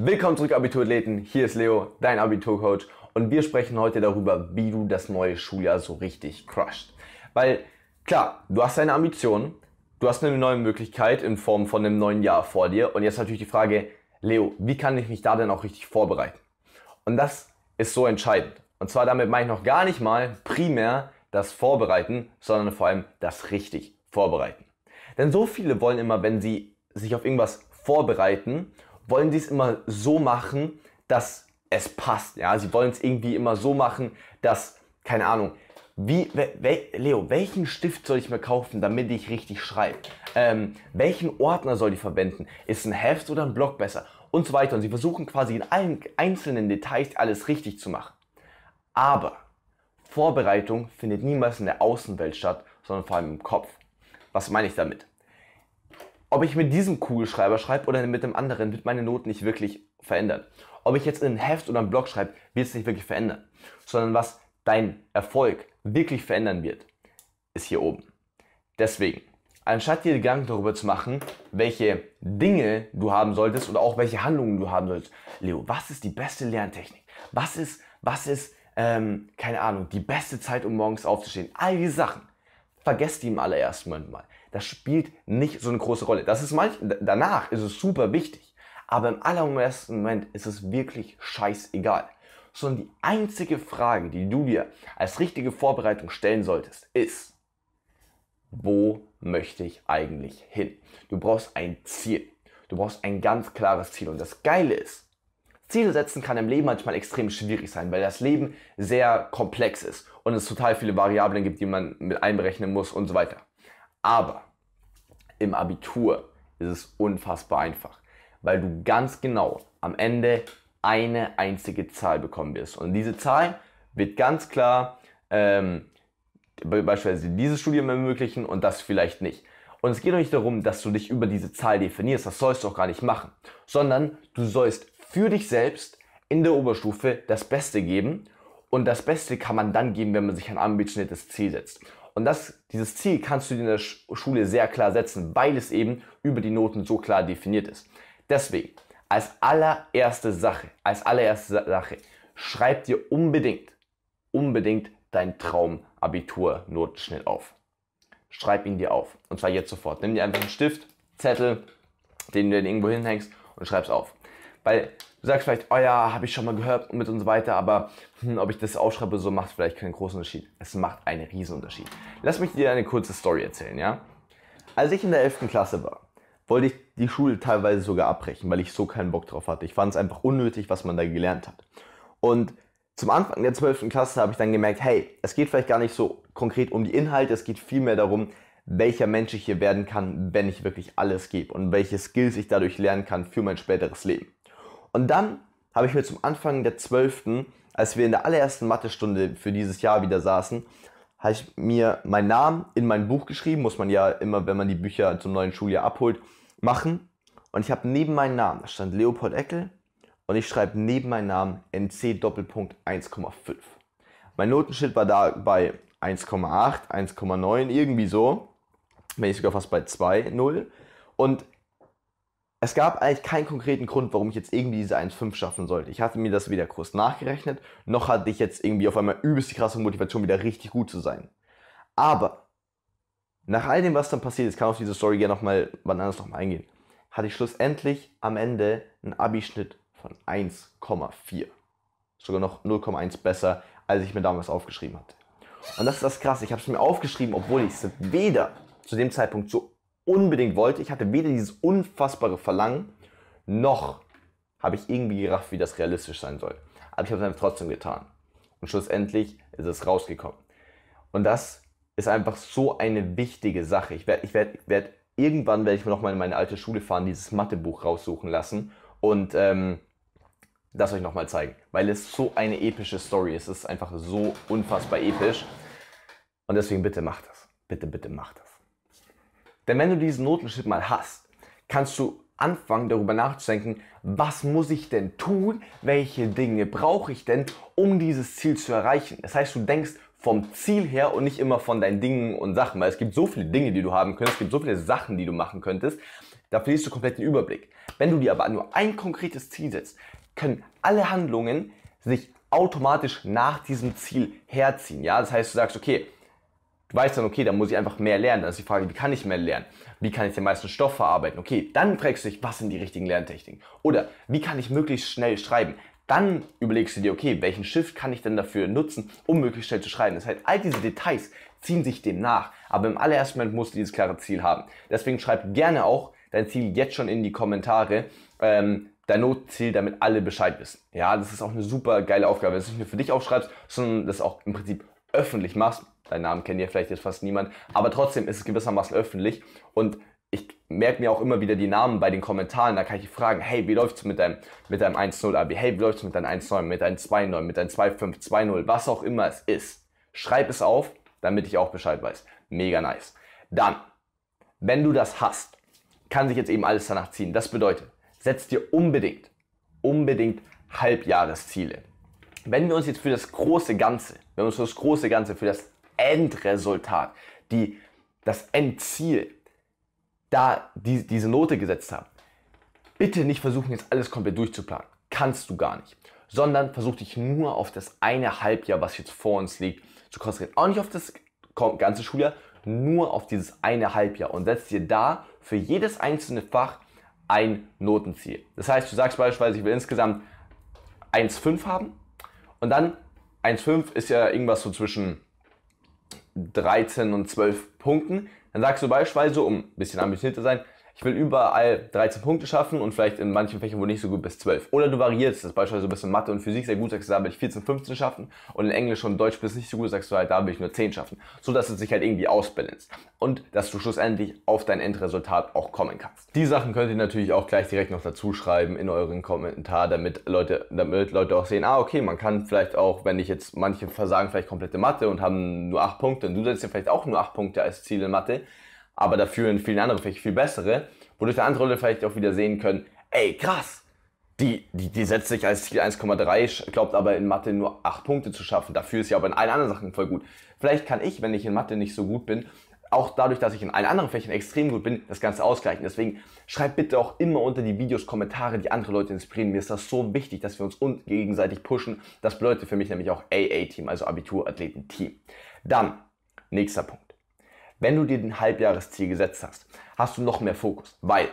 Willkommen zurück, Abiturathleten. Hier ist Leo, dein Abiturcoach. Und wir sprechen heute darüber, wie du das neue Schuljahr so richtig crusht. Weil, klar, du hast deine Ambitionen, du hast eine neue Möglichkeit in Form von einem neuen Jahr vor dir. Und jetzt natürlich die Frage, Leo, wie kann ich mich da denn auch richtig vorbereiten? Und das ist so entscheidend. Und zwar damit meine ich noch gar nicht mal primär das Vorbereiten, sondern vor allem das richtig Vorbereiten. Denn so viele wollen immer, wenn sie sich auf irgendwas vorbereiten wollen sie es immer so machen, dass es passt. Ja, sie wollen es irgendwie immer so machen, dass, keine Ahnung, wie, we, we, Leo, welchen Stift soll ich mir kaufen, damit ich richtig schreibe? Ähm, welchen Ordner soll ich verwenden? Ist ein Heft oder ein Block besser? Und so weiter. Und sie versuchen quasi in allen einzelnen Details alles richtig zu machen. Aber Vorbereitung findet niemals in der Außenwelt statt, sondern vor allem im Kopf. Was meine ich damit? ob ich mit diesem Kugelschreiber schreibe oder mit dem anderen, wird meine Note nicht wirklich verändern. Ob ich jetzt in ein Heft oder einen Blog schreibe, wird es nicht wirklich verändern. Sondern was dein Erfolg wirklich verändern wird, ist hier oben. Deswegen, anstatt dir Gedanken darüber zu machen, welche Dinge du haben solltest oder auch welche Handlungen du haben solltest. Leo, was ist die beste Lerntechnik? Was ist, was ist, ähm, keine Ahnung, die beste Zeit, um morgens aufzustehen? All diese Sachen. Vergesst die im allerersten Moment mal das spielt nicht so eine große Rolle. Das ist manch, danach ist es super wichtig, aber im allerersten Moment ist es wirklich scheißegal. Sondern die einzige Frage, die du dir als richtige Vorbereitung stellen solltest, ist, wo möchte ich eigentlich hin? Du brauchst ein Ziel. Du brauchst ein ganz klares Ziel. Und das Geile ist, Ziele setzen kann im Leben manchmal extrem schwierig sein, weil das Leben sehr komplex ist und es total viele Variablen gibt, die man mit einberechnen muss und so weiter. Aber im Abitur ist es unfassbar einfach, weil du ganz genau am Ende eine einzige Zahl bekommen wirst. Und diese Zahl wird ganz klar ähm, beispielsweise dieses Studium ermöglichen und das vielleicht nicht. Und es geht doch nicht darum, dass du dich über diese Zahl definierst, das sollst du auch gar nicht machen, sondern du sollst für dich selbst in der Oberstufe das Beste geben und das Beste kann man dann geben, wenn man sich ein ambitioniertes Ziel setzt. Und das, dieses Ziel kannst du dir in der Schule sehr klar setzen, weil es eben über die Noten so klar definiert ist. Deswegen, als allererste Sache, als allererste Sache, schreib dir unbedingt, unbedingt deinen traumabitur notenschnitt auf. Schreib ihn dir auf. Und zwar jetzt sofort. Nimm dir einfach einen Stift, Zettel, den du irgendwo hinhängst und schreib es auf. Weil Du sagst vielleicht, oh ja, habe ich schon mal gehört und mit und so weiter, aber hm, ob ich das aufschreibe, so macht vielleicht keinen großen Unterschied. Es macht einen riesen Unterschied. Lass mich dir eine kurze Story erzählen, ja? Als ich in der 11. Klasse war, wollte ich die Schule teilweise sogar abbrechen, weil ich so keinen Bock drauf hatte. Ich fand es einfach unnötig, was man da gelernt hat. Und zum Anfang der 12. Klasse habe ich dann gemerkt, hey, es geht vielleicht gar nicht so konkret um die Inhalte, es geht vielmehr darum, welcher Mensch ich hier werden kann, wenn ich wirklich alles gebe und welche Skills ich dadurch lernen kann für mein späteres Leben. Und dann habe ich mir zum Anfang der 12., als wir in der allerersten Mathestunde für dieses Jahr wieder saßen, habe ich mir meinen Namen in mein Buch geschrieben, muss man ja immer, wenn man die Bücher zum neuen Schuljahr abholt, machen. Und ich habe neben meinen Namen, da stand Leopold Eckel, und ich schreibe neben meinen Namen NC Doppelpunkt 1,5. Mein Notenschild war da bei 1,8, 1,9, irgendwie so. Wenn ich sogar fast bei 2,0. Und es gab eigentlich keinen konkreten Grund, warum ich jetzt irgendwie diese 1,5 schaffen sollte. Ich hatte mir das weder groß nachgerechnet, noch hatte ich jetzt irgendwie auf einmal übelst die krasse Motivation, wieder richtig gut zu sein. Aber nach all dem, was dann passiert ist, kann auf diese Story gerne nochmal wann anders nochmal eingehen, hatte ich schlussendlich am Ende einen Abischnitt von 1,4. Sogar noch 0,1 besser, als ich mir damals aufgeschrieben hatte. Und das ist das Krasse. Ich habe es mir aufgeschrieben, obwohl ich es weder zu dem Zeitpunkt so unbedingt wollte. Ich hatte weder dieses unfassbare Verlangen, noch habe ich irgendwie gerafft, wie das realistisch sein soll. Aber ich habe es einfach trotzdem getan. Und schlussendlich ist es rausgekommen. Und das ist einfach so eine wichtige Sache. Ich werde, ich werde, werd, irgendwann werde ich mir nochmal in meine alte Schule fahren, dieses Mathebuch raussuchen lassen und ähm, das euch nochmal zeigen. Weil es so eine epische Story ist. Es ist einfach so unfassbar episch. Und deswegen bitte macht das. Bitte, bitte macht das. Denn wenn du diesen Notenschritt mal hast, kannst du anfangen darüber nachzudenken, was muss ich denn tun, welche Dinge brauche ich denn, um dieses Ziel zu erreichen. Das heißt, du denkst vom Ziel her und nicht immer von deinen Dingen und Sachen, weil es gibt so viele Dinge, die du haben könntest, es gibt so viele Sachen, die du machen könntest, da verlierst du komplett den Überblick. Wenn du dir aber nur ein konkretes Ziel setzt, können alle Handlungen sich automatisch nach diesem Ziel herziehen. Ja, das heißt, du sagst, okay, Du weißt dann, okay, dann muss ich einfach mehr lernen. Dann ist die Frage, wie kann ich mehr lernen? Wie kann ich den meisten Stoff verarbeiten? Okay, dann fragst du dich, was sind die richtigen Lerntechniken? Oder wie kann ich möglichst schnell schreiben? Dann überlegst du dir, okay, welchen Shift kann ich denn dafür nutzen, um möglichst schnell zu schreiben? Das heißt, all diese Details ziehen sich dem nach. Aber im allerersten Moment musst du dieses klare Ziel haben. Deswegen schreib gerne auch dein Ziel jetzt schon in die Kommentare. Ähm, dein Notziel, damit alle Bescheid wissen. Ja, das ist auch eine super geile Aufgabe, wenn du es nicht nur für dich aufschreibst, sondern das auch im Prinzip öffentlich machst deinen Namen kennt ja vielleicht jetzt fast niemand, aber trotzdem ist es gewissermaßen öffentlich und ich merke mir auch immer wieder die Namen bei den Kommentaren, da kann ich fragen, hey, wie läuft's mit deinem, mit deinem 1-0 Abi, hey, wie läuft es mit deinem 1-9, mit deinem 2-9, mit deinem 2-5, 2-0, was auch immer es ist. Schreib es auf, damit ich auch Bescheid weiß. Mega nice. Dann, wenn du das hast, kann sich jetzt eben alles danach ziehen. Das bedeutet, setz dir unbedingt, unbedingt Halbjahresziele. Wenn wir uns jetzt für das große Ganze, wenn wir uns für das große Ganze, für das Endresultat, die, das Endziel, da die, diese Note gesetzt haben. Bitte nicht versuchen, jetzt alles komplett durchzuplanen. Kannst du gar nicht. Sondern versuch dich nur auf das eine Halbjahr, was jetzt vor uns liegt, zu konzentrieren. Auch nicht auf das ganze Schuljahr, nur auf dieses eine Halbjahr und setz dir da für jedes einzelne Fach ein Notenziel. Das heißt, du sagst beispielsweise, ich will insgesamt 1,5 haben und dann 1,5 ist ja irgendwas so zwischen 13 und 12 Punkten, dann sagst du beispielsweise, um ein bisschen ambitionierter zu sein, ich will überall 13 Punkte schaffen und vielleicht in manchen Fächern, wo nicht so gut bis 12. Oder du variierst das, beispielsweise bist du in Mathe und Physik sehr gut, sagst du, da will ich 14, 15 schaffen und in Englisch und Deutsch bist du nicht so gut, sagst du halt, da will ich nur 10 schaffen. So dass es sich halt irgendwie ausbalanced und dass du schlussendlich auf dein Endresultat auch kommen kannst. Die Sachen könnt ihr natürlich auch gleich direkt noch dazu schreiben in euren Kommentar, damit Leute, damit Leute auch sehen, ah, okay, man kann vielleicht auch, wenn ich jetzt, manche versagen vielleicht komplette Mathe und haben nur 8 Punkte und du setzt dir vielleicht auch nur 8 Punkte als Ziel in Mathe, aber dafür in vielen anderen Fächern viel bessere, wodurch der andere Leute vielleicht auch wieder sehen können, ey krass, die, die, die setzt sich als Ziel 1,3, glaubt aber in Mathe nur 8 Punkte zu schaffen. Dafür ist sie aber in allen anderen Sachen voll gut. Vielleicht kann ich, wenn ich in Mathe nicht so gut bin, auch dadurch, dass ich in allen anderen Fächern extrem gut bin, das Ganze ausgleichen. Deswegen schreibt bitte auch immer unter die Videos Kommentare, die andere Leute inspirieren. Mir ist das so wichtig, dass wir uns gegenseitig pushen. Das bedeutet für mich nämlich auch AA-Team, also Abitur-Athleten-Team. Dann, nächster Punkt. Wenn du dir ein Halbjahresziel gesetzt hast, hast du noch mehr Fokus, weil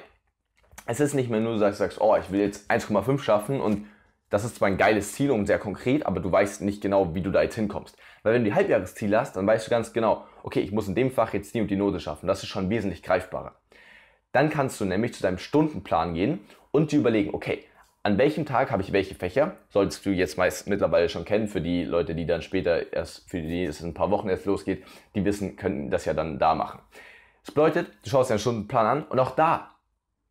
es ist nicht mehr nur, dass du sagst, oh, ich will jetzt 1,5 schaffen und das ist zwar ein geiles Ziel und sehr konkret, aber du weißt nicht genau, wie du da jetzt hinkommst. Weil wenn du die Halbjahresziele hast, dann weißt du ganz genau, okay, ich muss in dem Fach jetzt die und die Note schaffen. Das ist schon wesentlich greifbarer. Dann kannst du nämlich zu deinem Stundenplan gehen und dir überlegen, okay, an welchem Tag habe ich welche Fächer? Solltest du jetzt meist mittlerweile schon kennen, für die Leute, die dann später erst, für die es in ein paar Wochen erst losgeht, die wissen, können das ja dann da machen. Das bedeutet, du schaust dir einen Stundenplan an und auch da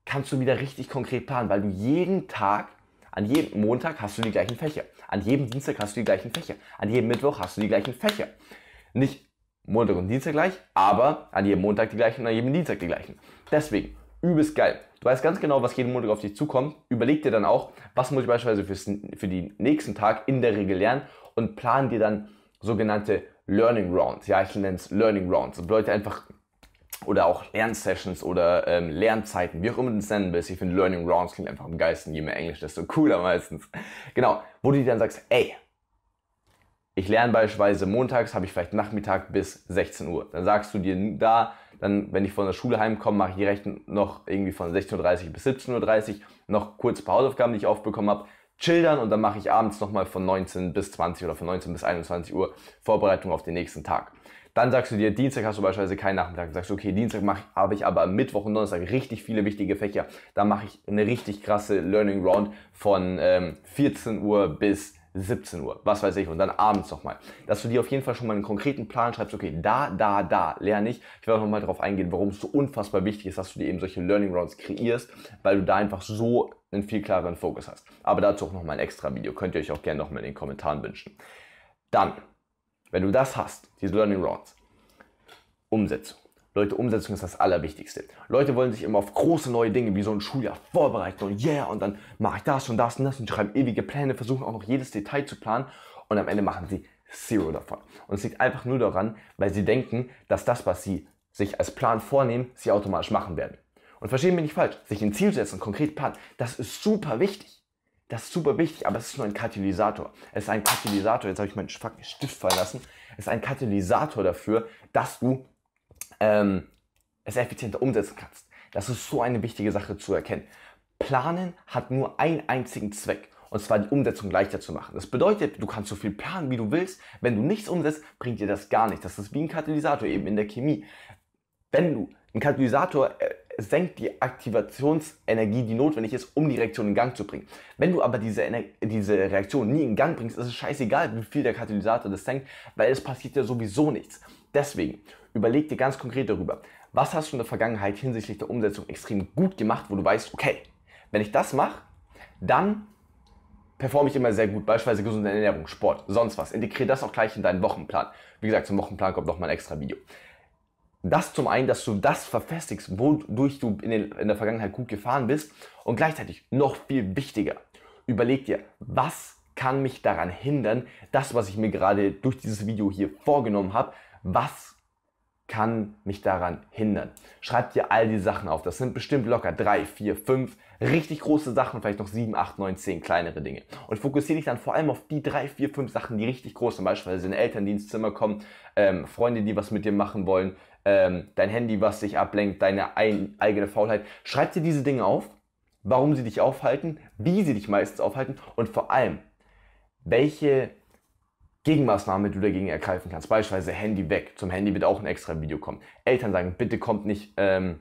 kannst du wieder richtig konkret planen, weil du jeden Tag, an jedem Montag hast du die gleichen Fächer, an jedem Dienstag hast du die gleichen Fächer, an jedem Mittwoch hast du die gleichen Fächer. Nicht Montag und Dienstag gleich, aber an jedem Montag die gleichen und an jedem Dienstag die gleichen. Deswegen, übelst geil. Du weißt ganz genau, was jeden Montag auf dich zukommt. Überleg dir dann auch, was muss ich beispielsweise fürs, für den nächsten Tag in der Regel lernen und plan dir dann sogenannte Learning Rounds. Ja, ich nenne es Learning Rounds. Das bedeutet einfach, oder auch Lernsessions oder ähm, Lernzeiten, wie auch immer du es nennen willst. Ich finde Learning Rounds klingt einfach am geilsten. Je mehr Englisch, desto cooler meistens. Genau, wo du dir dann sagst, ey, ich lerne beispielsweise montags, habe ich vielleicht Nachmittag bis 16 Uhr. Dann sagst du dir da, dann, wenn ich von der Schule heimkomme, mache ich direkt noch irgendwie von 16.30 Uhr bis 17.30 Uhr noch kurz ein paar Hausaufgaben, die ich aufbekommen habe, chillern und dann mache ich abends nochmal von 19 bis 20 oder von 19 bis 21 Uhr Vorbereitung auf den nächsten Tag. Dann sagst du dir, Dienstag hast du beispielsweise keinen Nachmittag. Du sagst, okay, Dienstag habe ich aber am Mittwoch und Donnerstag richtig viele wichtige Fächer. Da mache ich eine richtig krasse Learning Round von ähm, 14 Uhr bis 17 Uhr, was weiß ich, und dann abends nochmal. Dass du dir auf jeden Fall schon mal einen konkreten Plan schreibst, okay, da, da, da lerne ich. Ich werde nochmal darauf eingehen, warum es so unfassbar wichtig ist, dass du dir eben solche Learning Rounds kreierst, weil du da einfach so einen viel klareren Fokus hast. Aber dazu auch nochmal ein extra Video, könnt ihr euch auch gerne nochmal in den Kommentaren wünschen. Dann, wenn du das hast, diese Learning Rounds, Umsetzung. Leute, Umsetzung ist das Allerwichtigste. Leute wollen sich immer auf große neue Dinge wie so ein Schuljahr vorbereiten und yeah, und dann mache ich das und das und das und schreiben ewige Pläne, versuchen auch noch jedes Detail zu planen und am Ende machen sie zero davon. Und es liegt einfach nur daran, weil sie denken, dass das, was sie sich als Plan vornehmen, sie automatisch machen werden. Und verstehen mich nicht falsch, sich ein Ziel setzen, konkret planen, das ist super wichtig. Das ist super wichtig, aber es ist nur ein Katalysator. Es ist ein Katalysator, jetzt habe ich meinen fucking Stift fallen lassen. Es ist ein Katalysator dafür, dass du ähm, es effizienter umsetzen kannst. Das ist so eine wichtige Sache zu erkennen. Planen hat nur einen einzigen Zweck und zwar die Umsetzung leichter zu machen. Das bedeutet, du kannst so viel planen, wie du willst. Wenn du nichts umsetzt, bringt dir das gar nichts. Das ist wie ein Katalysator eben in der Chemie. Wenn du einen Katalysator äh, senkt die Aktivationsenergie, die notwendig ist, um die Reaktion in Gang zu bringen. Wenn du aber diese, Ener diese Reaktion nie in Gang bringst, ist es scheißegal, wie viel der Katalysator das senkt, weil es passiert ja sowieso nichts. Deswegen überleg dir ganz konkret darüber, was hast du in der Vergangenheit hinsichtlich der Umsetzung extrem gut gemacht, wo du weißt, okay, wenn ich das mache, dann performe ich immer sehr gut, beispielsweise gesunde Ernährung, Sport, sonst was. Integriere das auch gleich in deinen Wochenplan. Wie gesagt, zum Wochenplan kommt noch mal ein extra Video das zum einen, dass du das verfestigst, wodurch du in, den, in der Vergangenheit gut gefahren bist und gleichzeitig noch viel wichtiger, überleg dir, was kann mich daran hindern, das, was ich mir gerade durch dieses Video hier vorgenommen habe, was kann mich daran hindern? Schreib dir all die Sachen auf. Das sind bestimmt locker drei, vier, fünf richtig große Sachen, vielleicht noch sieben, acht, neun, zehn kleinere Dinge. Und fokussiere dich dann vor allem auf die drei, vier, fünf Sachen, die richtig groß sind. Beispielsweise in Elterndienstzimmer kommen, ähm, Freunde, die was mit dir machen wollen, ähm, dein Handy, was dich ablenkt, deine ein, eigene Faulheit. Schreib dir diese Dinge auf, warum sie dich aufhalten, wie sie dich meistens aufhalten und vor allem, welche Gegenmaßnahme du dagegen ergreifen kannst. Beispielsweise Handy weg. Zum Handy wird auch ein extra Video kommen. Eltern sagen, bitte kommt nicht ähm,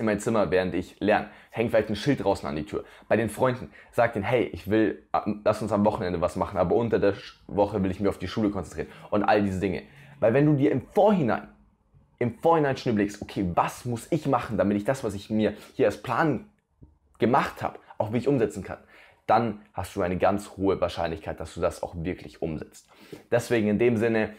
in mein Zimmer, während ich lerne. Hängt vielleicht ein Schild draußen an die Tür. Bei den Freunden, sag denen, hey, ich will, lass uns am Wochenende was machen, aber unter der Woche will ich mich auf die Schule konzentrieren. Und all diese Dinge. Weil wenn du dir im Vorhinein im Vorhinein schon überlegst, okay, was muss ich machen, damit ich das, was ich mir hier als Plan gemacht habe, auch wirklich umsetzen kann, dann hast du eine ganz hohe Wahrscheinlichkeit, dass du das auch wirklich umsetzt. Deswegen in dem Sinne,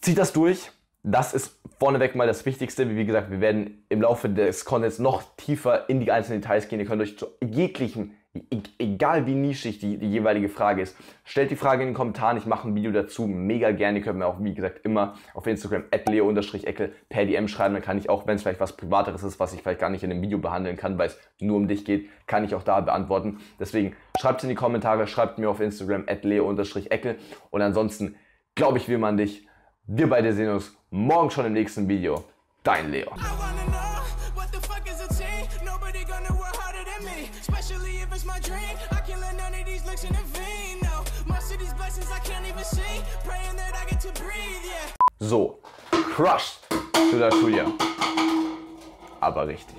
zieh das durch. Das ist vorneweg mal das Wichtigste. Wie gesagt, wir werden im Laufe des Contents noch tiefer in die einzelnen Details gehen. Ihr könnt euch zu jeglichen E-, egal wie nischig die, die, jeweilige Frage ist, stellt die Frage in den Kommentaren. Ich mache ein Video dazu. Mega gerne. Ihr könnt mir auch, wie gesagt, immer auf Instagram leo-eckel per DM schreiben. Dann kann ich auch, wenn es vielleicht was Privateres ist, was ich vielleicht gar nicht in einem Video behandeln kann, weil es nur um dich geht, kann ich auch da beantworten. Deswegen schreibt es in die Kommentare, schreibt mir auf Instagram leo-eckel. Und ansonsten glaube ich, will man dich. Wir beide sehen uns morgen schon im nächsten Video. Dein Leo. dream. I can't let none of these looks intervene. No, most of blessings I can't even see. Praying that I get to breathe, yeah. So, crushed to the Tuya. Aber richtig.